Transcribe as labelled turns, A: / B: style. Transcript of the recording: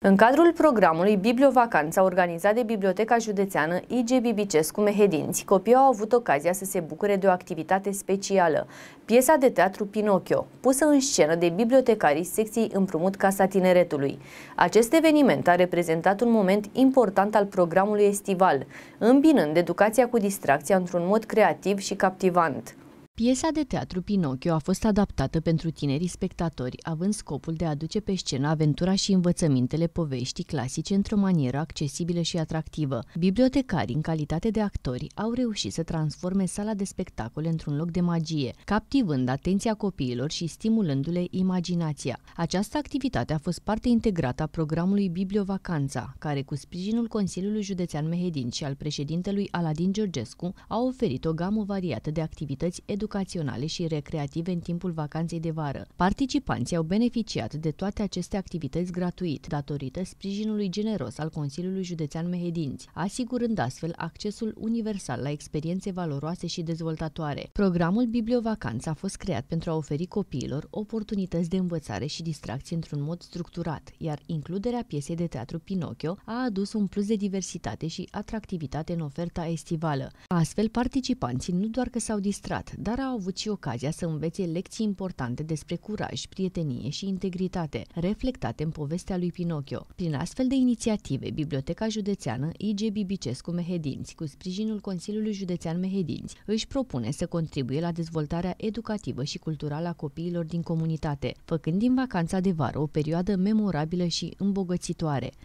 A: În cadrul programului Bibliovacanța organizat de Biblioteca Județeană IG Bibicescu Mehedinți, copiii au avut ocazia să se bucure de o activitate specială, piesa de teatru Pinocchio, pusă în scenă de bibliotecarii secției Împrumut Casa Tineretului. Acest eveniment a reprezentat un moment important al programului estival, îmbinând educația cu distracția într-un mod creativ și captivant. Piesa de teatru Pinocchio a fost adaptată pentru tinerii spectatori, având scopul de a aduce pe scenă aventura și învățămintele poveștii clasice într-o manieră accesibilă și atractivă. Bibliotecarii, în calitate de actori, au reușit să transforme sala de spectacole într-un loc de magie, captivând atenția copiilor și stimulându-le imaginația. Această activitate a fost parte integrată a programului Bibliovacanța, care, cu sprijinul Consiliului Județean Mehedin și al președintelui Aladin Georgescu, a oferit o gamă variată de activități educative educaționale și recreative în timpul vacanței de vară. Participanții au beneficiat de toate aceste activități gratuit, datorită sprijinului generos al Consiliului Județean Mehedinți, asigurând astfel accesul universal la experiențe valoroase și dezvoltatoare. Programul Bibliovacanță a fost creat pentru a oferi copiilor oportunități de învățare și distracție într-un mod structurat, iar includerea piesei de teatru Pinocchio a adus un plus de diversitate și atractivitate în oferta estivală. Astfel, participanții nu doar că s-au distrat, dar Clara au avut și ocazia să învețe lecții importante despre curaj, prietenie și integritate, reflectate în povestea lui Pinocchio. Prin astfel de inițiative, Biblioteca Județeană IG Bibicescu Mehedinți, cu sprijinul Consiliului Județean Mehedinți, își propune să contribuie la dezvoltarea educativă și culturală a copiilor din comunitate, făcând din vacanța de vară o perioadă memorabilă și îmbogățitoare.